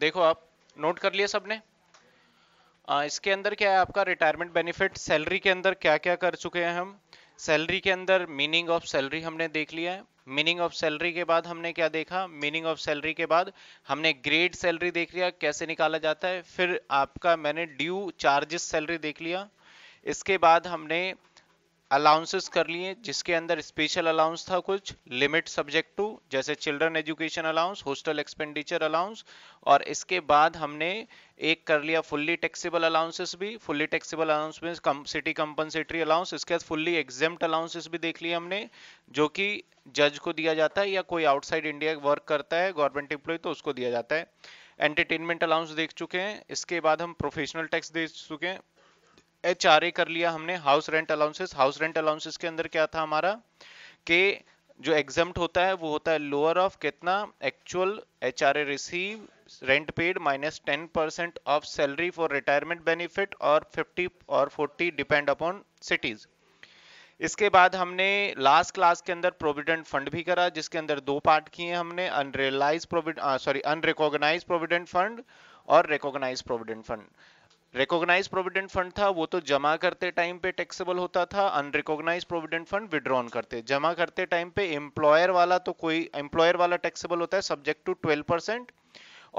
देखो आप नोट कर लिए सबने आ, इसके अंदर क्या है आपका रिटायरमेंट बेनिफिट सैलरी के अंदर क्या क्या कर चुके हैं हम सैलरी के अंदर मीनिंग ऑफ सैलरी हमने देख लिया है मीनिंग ऑफ सैलरी के बाद हमने क्या देखा मीनिंग ऑफ सैलरी के बाद हमने ग्रेड सैलरी देख लिया कैसे निकाला जाता है फिर आपका मैंने ड्यू चार्जेस सैलरी देख लिया इसके बाद हमने अलाउंसेस कर लिए जिसके अंदर स्पेशल अलाउंस था कुछ लिमिट सब्जेक्ट टू जैसे children education allowance hostel expenditure allowance और इसके बाद हमने एक कर लिया फुल्ली टैक्सेबल अलाउंसेस भी फुल्ली टैक्सेबल अलाउंस में सिटी कंपनसेटरी अलाउंस इसके बाद फुल्ली एग्जेम्ट अलाउंसेस भी देख लिया हमने जो कि जज को दिया जाता है या कोई आउटसाइड इंडिया वर्क करता है गवर्नमेंट एम्प्लॉय तो उसको दिया जाता है एंटरटेनमेंट अलाउंस देख चुके हैं इसके बाद हम प्रोफेशनल टैक्स देख चुके हैं एच आर ए कर लिया हमने house rent allowances house rent allowances के अंदर क्या था हमारा के जो एग्जाम होता है वो होता है लोअर ऑफ कितना actual H R A receive rent paid minus ten percent of salary for retirement benefit और फिफ्टी और फोर्टी डिपेंड अपॉन सिटीज इसके बाद हमने लास्ट क्लास के अंदर प्रोविडेंट फंड भी करा जिसके अंदर दो पार्ट किए हमने अनरियलाइज प्रोविड सॉरी अनरिकॉग्नाइज प्रोविडेंट फंड और recognise provident fund recognise provident fund था वो तो जमा करते टाइम पे टैक्सेबल होता था अनरिकॉग्नाइज प्रोविडेंट फंड विड्रॉन करते जमा करते टाइम पे एम्प्लॉयर वाला तो कोई एम्प्लॉयर वाला टैक्सेबल होता है सब्जेक्ट टू ट्वेल्व परसेंट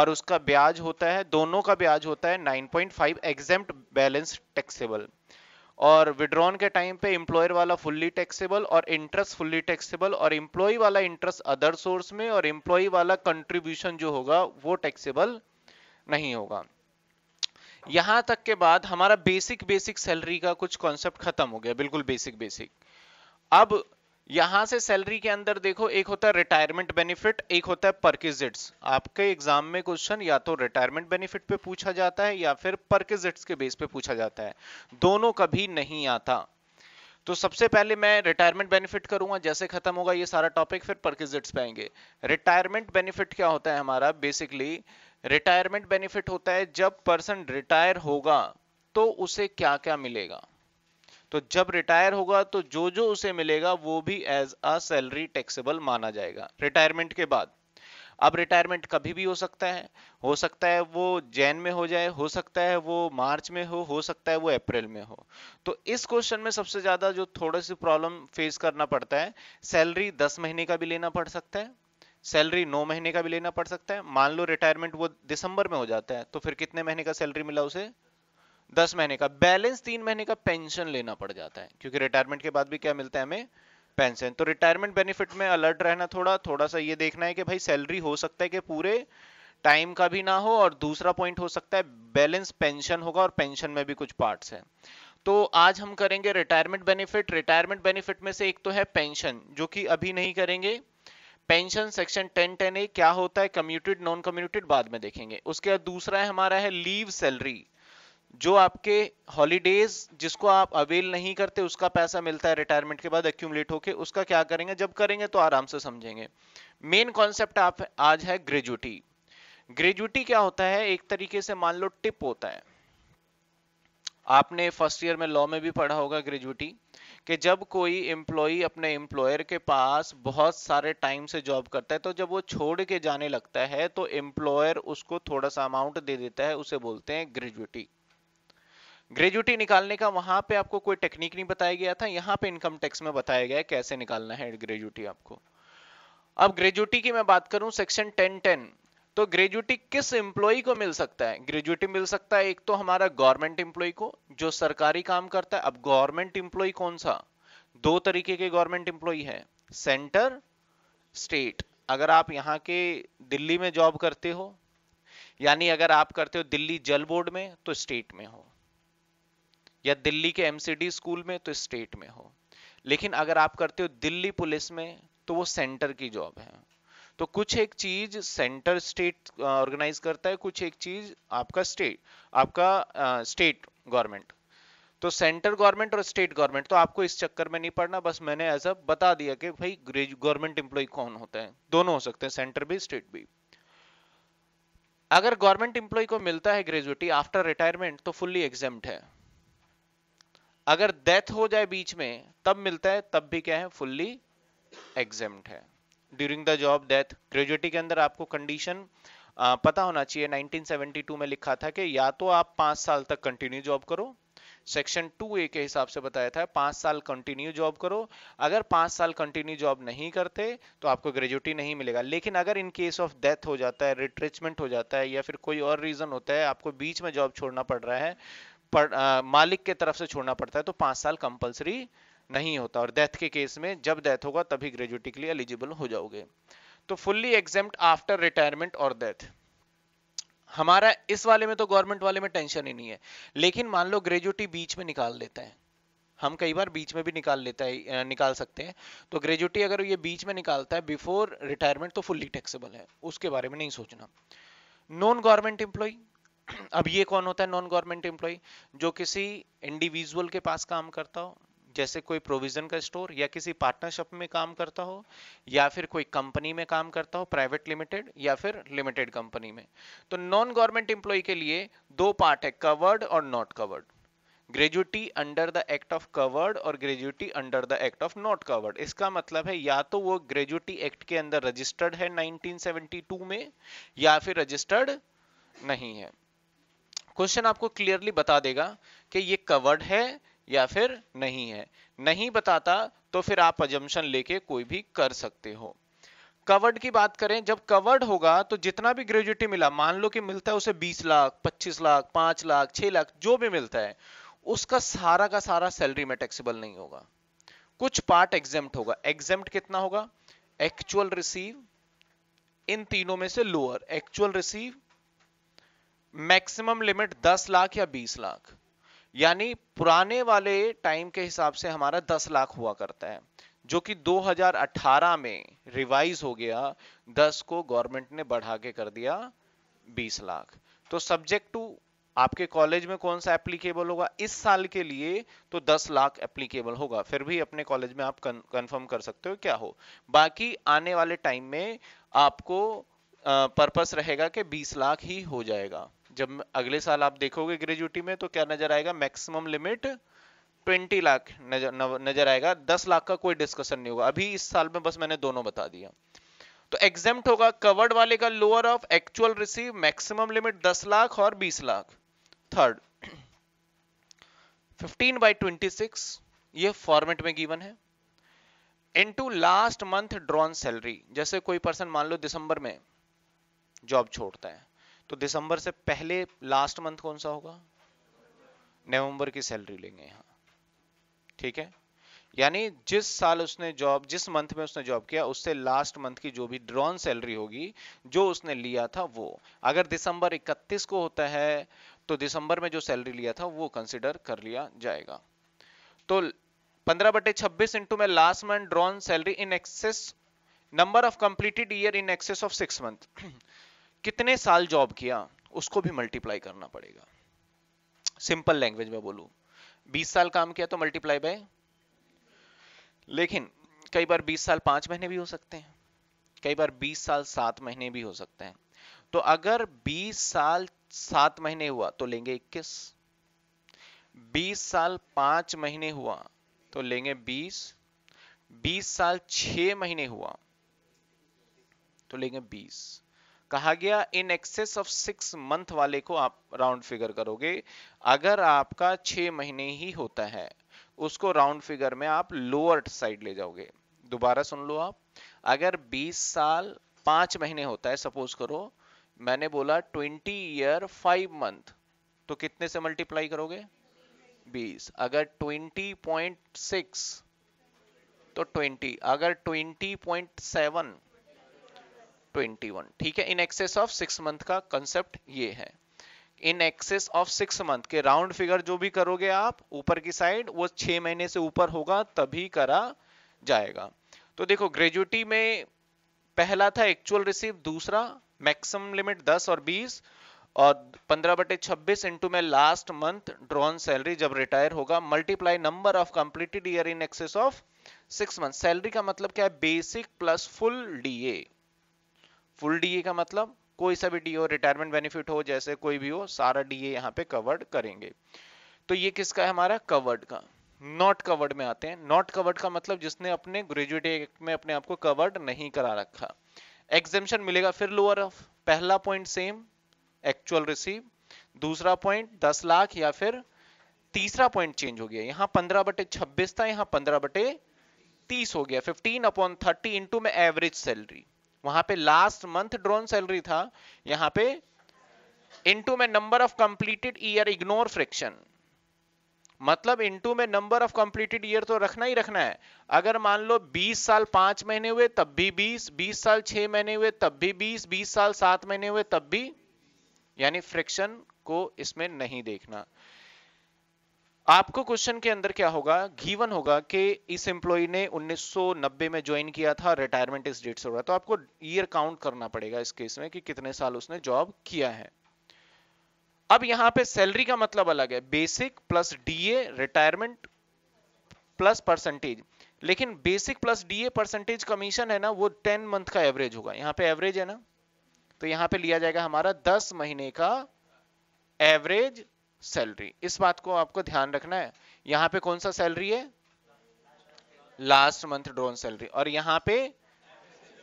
और उसका ब्याज होता है दोनों का ब्याज होता है 9.5 पॉइंट एग्जेम्प्ट बैलेंस टैक्सेबल और विड्रॉन के टाइम पे एम्प्लॉयर वाला फुल्ली टैक्सेबल और इंटरेस्ट फुल्ली टैक्सेबल और एम्प्लॉय वाला इंटरेस्ट अदर सोर्स में और एम्प्लॉय वाला कंट्रीब्यूशन जो होगा वो टैक्सेबल नहीं होगा यहां तक के बाद हमारा बेसिक बेसिक सैलरी का कुछ कॉन्सेप्ट खत्म हो गया बिल्कुल बेसिक बेसिक अब यहां से सैलरी के अंदर देखो एक होता है रिटायरमेंट बेनिफिट एक होता है परकिजिट्स आपके एग्जाम में क्वेश्चन या तो रिटायरमेंट बेनिफिट पे पूछा जाता है या फिर परकिजिट्स के बेस पे पूछा जाता है दोनों कभी नहीं आता तो सबसे पहले मैं रिटायरमेंट बेनिफिट करूंगा जैसे खत्म होगा ये सारा टॉपिक फिर परकेजिट्स पे आएंगे रिटायरमेंट बेनिफिट क्या होता है हमारा बेसिकली रिटायरमेंट बेनिफिट होता है जब पर्सन रिटायर होगा तो उसे क्या क्या मिलेगा तो जब रिटायर होगा तो जो जो उसे मिलेगा वो भी एज अ सैलरी टैक्सेबल माना जाएगा रिटायरमेंट के बाद अब रिटायरमेंट कभी भी हो सकता है हो सकता है वो जैन में हो जाए हो सकता है वो मार्च में हो हो सकता है वो अप्रैल में हो तो इस क्वेश्चन में सबसे ज्यादा जो थोड़ी सी प्रॉब्लम फेस करना पड़ता है सैलरी दस महीने का भी लेना पड़ सकता है सैलरी नौ महीने का भी लेना पड़ सकता है मान लो रिटायरमेंट वो दिसंबर में हो जाता है तो फिर कितने महीने का सैलरी मिला उसे दस महीने का बैलेंस तीन महीने का पेंशन लेना पड़ जाता है क्योंकि रिटायरमेंट के बाद भी क्या मिलता है हमें पेंशन तो रिटायरमेंट बेनिफिट में अलर्ट रहना थोड़ा थोड़ा सा ये देखना है कि भाई सैलरी हो सकता है कि पूरे टाइम का भी ना हो और दूसरा पॉइंट हो सकता है बैलेंस पेंशन होगा और पेंशन में भी कुछ पार्ट्स हैं तो आज हम करेंगे रिटायरमेंट बेनिफिट रिटायरमेंट बेनिफिट में से एक तो है पेंशन जो कि अभी नहीं करेंगे pension section ten ten A क्या होता है कम्यूटेड नॉन कम्यूटेड बाद में देखेंगे उसके बाद दूसरा है हमारा है लीव सैलरी जो आपके हॉलीडेज जिसको आप अवेल नहीं करते उसका पैसा मिलता है रिटायरमेंट के बाद एक्यूमलेट होके उसका क्या करेंगे जब करेंगे तो आराम से समझेंगे मेन कॉन्सेप्ट आप आज है ग्रेजुटी ग्रेजुटी क्या होता है एक तरीके से मान लो टिप होता है आपने फर्स्ट ईयर में लॉ में भी पढ़ा होगा ग्रेजुटी कि जब कोई एम्प्लॉई अपने एम्प्लॉयर के पास बहुत सारे टाइम से जॉब करता है तो जब वो छोड़ के जाने लगता है तो एम्प्लॉयर उसको थोड़ा सा अमाउंट दे देता है उसे बोलते हैं ग्रेजुटी ग्रेजुटी निकालने का वहां पे आपको कोई टेक्निक नहीं बताया गया था यहाँ पे इनकम टैक्स में बताया गया है कैसे निकालना है ग्रेजुटी आपको अब ग्रेजुटी की मैं बात करूं सेक्शन टेन टेन तो ग्रेजुटी किस एम्प्लॉय को मिल सकता है ग्रेजुटी मिल सकता है एक तो हमारा गवर्नमेंट एम्प्लॉय को जो सरकारी काम करता है अब गवर्नमेंट एम्प्लॉय कौन सा दो तरीके के गवर्नमेंट एम्प्लॉय है सेंटर स्टेट अगर आप यहाँ के दिल्ली में जॉब करते हो यानी अगर आप करते हो दिल्ली जल बोर्ड में तो स्टेट में हो या दिल्ली के एमसीडी स्कूल में तो स्टेट में हो लेकिन अगर आप करते हो दिल्ली पुलिस में तो वो सेंटर की जॉब है तो कुछ एक चीज सेंटर स्टेट ऑर्गेनाइज करता है कुछ एक चीज आपका स्टेट आपका स्टेट गवर्नमेंट तो सेंटर गवर्नमेंट और स्टेट गवर्नमेंट तो आपको इस चक्कर में नहीं पड़ना बस मैंने एज अ बता दिया कि भाई गवर्नमेंट एम्प्लॉय कौन होता है दोनों हो सकते हैं सेंटर भी स्टेट भी अगर गवर्नमेंट एम्प्लॉय को मिलता है ग्रेजुएटी आफ्टर रिटायरमेंट तो फुल्ली एग्जाम है अगर डेथ हो जाए बीच में तब मिलता है तब भी क्या है फुल्ली एग्जाम है during the job death gratuity के अंदर आपको कंडीशन पता होना चाहिए 1972 में लिखा था कि या तो आप पांच साल तक कंटिन्यू जॉब करो सेक्शन टू ए के हिसाब से बताया था पांच साल कंटिन्यू जॉब करो अगर पांच साल कंटिन्यू जॉब नहीं करते तो आपको ग्रेजुएटी नहीं मिलेगा लेकिन अगर इन केस ऑफ डेथ हो जाता है रिट्रेचमेंट हो जाता है या फिर कोई और रीजन होता है आपको बीच में जॉब छोड़ना पड़ रहा है पर, आ, मालिक के तरफ से छोड़ना पड़ता है तो पांच साल कंपल्सरी नहीं होता और डेथ के केस में जब डेथ होगा तभी ग्रेजुएटी के लिए एलिजिबल हो जाओगे तो फुल्ली एग्जाम आफ्टर रिटायरमेंट और डेथ हमारा इस वाले में तो गवर्नमेंट वाले में टेंशन ही नहीं है लेकिन मान लो ग्रेजुएटी बीच में निकाल देता है हम कई बार बीच में भी निकाल लेता है निकाल सकते हैं तो ग्रेजुएटी अगर ये बीच में निकालता है बिफोर रिटायरमेंट तो फुल्ली टैक्सेबल है उसके बारे में नहीं सोचना नॉन गवर्नमेंट एम्प्लॉय अब ये कौन होता है नॉन गवर्नमेंट एम्प्लॉय जो किसी इंडिविजुअल के पास काम करता हो जैसे कोई प्रोविजन का स्टोर या किसी पार्टनरशिप में काम करता हो या फिर कोई कंपनी में काम करता हो प्राइवेट लिमिटेड या फिर लिमिटेड कंपनी में तो नॉन गवर्नमेंट एम्प्लॉय के लिए दो पार्ट है कवर्ड और not covered gratuity under the act of covered और gratuity under the act of not covered इसका मतलब है या तो वो ग्रेजुटी एक्ट के अंदर रजिस्टर्ड है 1972 में या फिर रजिस्टर्ड नहीं है क्वेश्चन आपको क्लियरली बता देगा कि ये कवर्ड है या फिर नहीं है नहीं बताता तो फिर आप अजम्पन लेके कोई भी कर सकते हो कवर्ड की बात करें जब कवर्ड होगा तो जितना भी ग्रेजुएटी मिला मान लो कि मिलता है उसे 20 लाख 25 लाख 5 लाख 6 लाख जो भी मिलता है उसका सारा का सारा सैलरी में टैक्सेबल नहीं होगा कुछ पार्ट एग्जेम्प्ट होगा एग्जेम्प्ट कितना होगा एक्चुअल रिसीव इन तीनों में से lower actual receive maximum limit 10 lakh या 20 लाख यानी पुराने वाले टाइम के हिसाब से हमारा 10 लाख हुआ करता है जो कि 2018 में रिवाइज हो गया 10 को गवर्नमेंट ने बढ़ा के कर दिया 20 लाख तो सब्जेक्ट टू आपके कॉलेज में कौन सा एप्लीकेबल होगा इस साल के लिए तो 10 लाख एप्लीकेबल होगा फिर भी अपने कॉलेज में आप कंफर्म कर सकते हो क्या हो बाकी आने वाले टाइम में आपको पर्पस रहेगा कि 20 लाख ही हो जाएगा जब अगले साल आप देखोगे ग्रेजुटी में तो क्या नजर आएगा मैक्सिमम लिमिट 20 लाख नजर नजर आएगा 10 लाख का कोई डिस्कशन नहीं होगा अभी इस साल में बस मैंने दोनों बता दिया तो एग्जाम होगा कवर्ड वाले का lower of actual receive maximum limit 10 lakh और 20 लाख थर्ड 15 बाई 26 ये फॉर्मेट में गिवन है into last month drawn salary जैसे कोई पर्सन मान लो दिसंबर में जॉब छोड़ता है तो दिसंबर से पहले लास्ट मंथ कौन सा होगा नवंबर की सैलरी लेंगे यहाँ ठीक है यानी जिस साल उसने जॉब जिस मंथ में उसने जॉब किया उससे लास्ट मंथ की जो भी ड्रॉन सैलरी होगी जो उसने लिया था वो अगर दिसंबर 31 को होता है तो दिसंबर में जो सैलरी लिया था वो कंसिडर कर लिया जाएगा तो 15 बटे छब्बीस इंटू में last month drawn salary in excess number of completed year in excess of six month कितने साल जॉब किया उसको भी मल्टीप्लाई करना पड़ेगा सिंपल लैंग्वेज में बोलू 20 साल काम किया तो मल्टीप्लाई बाय लेकिन कई बार 20 साल पांच महीने भी हो सकते हैं कई बार 20 साल सात महीने भी हो सकते हैं तो अगर 20 साल सात महीने हुआ तो लेंगे 21 20 साल पांच महीने हुआ तो लेंगे 20 20 साल छ महीने हुआ तो लेंगे 20 कहा गया in excess of six month वाले को आप राउंड फिगर करोगे अगर आपका छ महीने ही होता है उसको राउंड फिगर में आप लोअर साइड ले जाओगे दोबारा सुन लो आप अगर 20 साल पांच महीने होता है सपोज करो मैंने बोला 20 ईयर फाइव मंथ तो कितने से मल्टीप्लाई करोगे 20 अगर 20.6 तो 20 अगर 20.7 21 ठीक है in excess of six month का कंसेप्ट ये है in excess of six month के राउंड फिगर जो भी करोगे आप ऊपर की साइड वो छह महीने से ऊपर होगा तभी करा जाएगा तो देखो ग्रेजुटी में पहला था एक्चुअल रिसीव दूसरा मैक्सिमम लिमिट 10 और 20 और 15 बटे छब्बीस इंटू में लास्ट मंथ ड्रॉन सैलरी जब रिटायर होगा multiply number of completed year in excess of six month salary का मतलब क्या है basic plus full DA full DA का मतलब कोई सा भी डीए रिटायरमेंट बेनिफिट हो जैसे कोई भी हो सारा डीए यहाँ पे कवर्ड करेंगे तो ये किसका है हमारा कवर्ड का नॉट कवर्ड में आते हैं नॉट कवर्ड का मतलब जिसने अपने ग्रेजुएट एक्ट में अपने आप को कवर्ड नहीं करा रखा एग्जेम्पन मिलेगा फिर लोअर ऑफ पहला पॉइंट सेम एक्चुअल रिसीव दूसरा पॉइंट दस लाख या फिर तीसरा पॉइंट चेंज हो गया यहाँ पंद्रह बटे छब्बीस था यहाँ पंद्रह बटे तीस हो गया फिफ्टीन अपॉन थर्टी इंटू में एवरेज सैलरी वहां पे लास्ट मंथ ड्रोन सैलरी था यहाँ पे इनटू में number of completed year ignore fraction मतलब इनटू में नंबर ऑफ कंप्लीटेड ईयर तो रखना ही रखना है अगर मान लो 20 साल पांच महीने हुए तब भी 20 20 साल छह महीने हुए तब भी 20 20 साल सात महीने हुए तब भी यानी फ्रिक्शन को इसमें नहीं देखना आपको क्वेश्चन के अंदर क्या होगा घीवन होगा कि इस एम्प्लॉय ने 1990 में ज्वाइन किया था रिटायरमेंट इस डेट से हो रहा तो आपको ईयर काउंट करना पड़ेगा इस केस में कि कितने साल उसने जॉब किया है अब यहां पे सैलरी का मतलब अलग है basic plus DA retirement plus percentage लेकिन basic plus DA percentage commission है ना वो टेन मंथ का एवरेज होगा यहाँ पे एवरेज है ना तो यहाँ पे लिया जाएगा हमारा दस महीने का एवरेज सैलरी इस बात को आपको ध्यान रखना है यहाँ पे कौन सा सैलरी है लास्ट मंथ ड्रोन सैलरी और यहाँ पे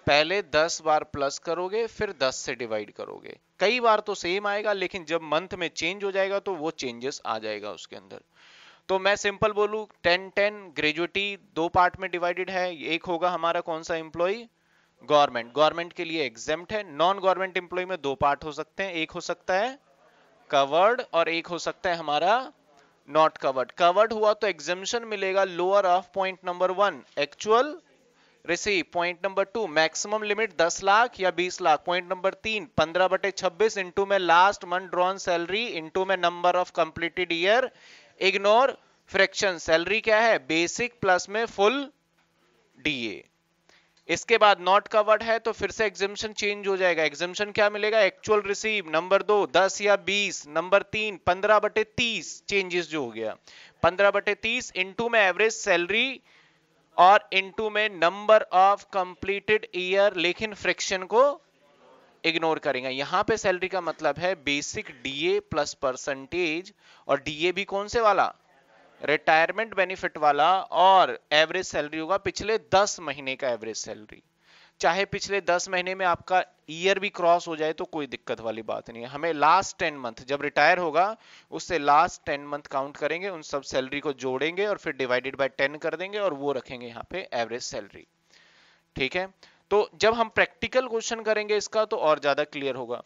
पहले 10 बार प्लस करोगे फिर 10 से डिवाइड करोगे कई बार तो सेम आएगा लेकिन जब मंथ में चेंज हो जाएगा तो वो चेंजेस आ जाएगा उसके अंदर तो मैं सिंपल बोलू टेन टेन ग्रेजुएटी दो पार्ट में डिवाइडेड है एक होगा हमारा कौन सा एम्प्लॉय गवर्नमेंट गवर्नमेंट के लिए एग्जाम है नॉन गवर्नमेंट एम्प्लॉय में दो पार्ट हो सकते हैं एक हो सकता है कवर्ड और एक हो सकता है हमारा नॉट कवर्ड कवर्ड हुआ तो एग्जामेशन मिलेगा lower of point number one actual receive point number two maximum limit दस लाख या बीस लाख पॉइंट नंबर तीन पंद्रह बटे छब्बीस इंटू में last month drawn salary into में number of completed year ignore fraction salary क्या है बेसिक प्लस में फुल डीए इसके बाद नॉट का वर्ड है तो फिर से एग्जिमशन चेंज हो जाएगा एग्जिमशन क्या मिलेगा एक्चुअल रिसीव नंबर दो दस या बीस नंबर तीन पंद्रह बटे तीस चेंजेस जो हो गया पंद्रह बटे तीस इंटू में एवरेज सैलरी और इंटू में नंबर ऑफ कंप्लीटेड ईयर लेकिन फ्रिक्शन को इग्नोर करेंगे यहां पे सैलरी का मतलब है बेसिक डीए प्लस परसेंटेज और डीए भी कौन से वाला रिटायरमेंट बेनिफिट वाला और एवरेज सैलरी होगा पिछले दस महीने का एवरेज सैलरी चाहे पिछले दस महीने में आपका ईयर भी क्रॉस हो जाए तो कोई दिक्कत वाली बात नहीं है हमें लास्ट टेन मंथ जब रिटायर होगा उससे लास्ट टेन मंथ काउंट करेंगे उन सब सैलरी को जोड़ेंगे और फिर डिवाइडेड बाय टेन कर देंगे और वो रखेंगे यहाँ पे एवरेज सैलरी ठीक है तो जब हम प्रैक्टिकल क्वेश्चन करेंगे इसका तो और ज्यादा क्लियर होगा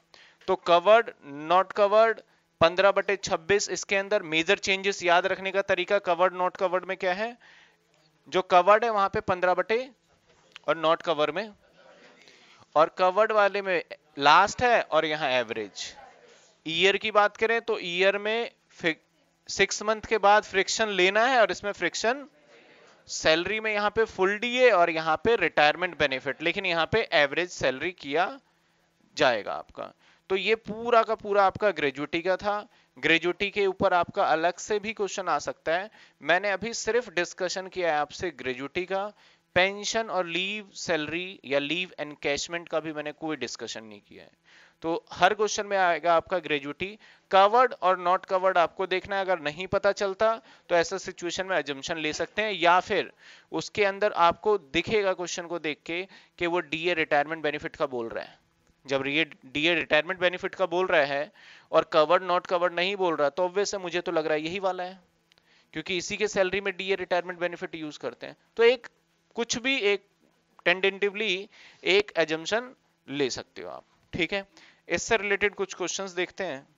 तो कवर्ड नॉट कवर्ड पंद्रह बटे छब्बीस इसके अंदर मेजर चेंजेस याद रखने का तरीका कवर्ड नॉट कवर्ड में क्या है जो कवर्ड है वहां पे पंद्रह बटे और नॉट कवर में और कवर्ड वाले में लास्ट है और यहाँ एवरेज ईयर की बात करें तो ईयर में सिक्स मंथ के बाद फ्रिक्शन लेना है और इसमें फ्रिक्शन सैलरी में यहाँ पे फुल डीए और यहाँ पे रिटायरमेंट बेनिफिट लेकिन यहाँ पे एवरेज सैलरी किया जाएगा आपका तो ये पूरा का पूरा आपका ग्रेजुटी का था ग्रेजुटी के ऊपर आपका अलग से भी क्वेश्चन आ सकता है मैंने अभी सिर्फ डिस्कशन किया है आपसे ग्रेजुटी का पेंशन और लीव सैलरी या लीव एनकेशमेंट का भी मैंने कोई डिस्कशन नहीं किया है तो हर क्वेश्चन में आएगा आपका ग्रेजुटी कवर्ड और नॉट कवर्ड आपको देखना है अगर नहीं पता चलता तो ऐसा सिचुएशन में एजम्पन ले सकते हैं या फिर उसके अंदर आपको दिखेगा क्वेश्चन को देख के कि वो डीए रिटायरमेंट बेनिफिट का बोल रहा है जब ये डीए रिटायरमेंट बेनिफिट का बोल रहा है और कवर्ड नॉट कवर्ड नहीं बोल रहा तो ऑब्वियस है मुझे तो लग रहा है यही वाला है क्योंकि इसी के सैलरी में डीए रिटायरमेंट बेनिफिट यूज करते हैं तो एक कुछ भी एक टेंडेंटिवली एक एजम्सन ले सकते हो आप ठीक है इससे रिलेटेड कुछ क्वेश्चंस देखते हैं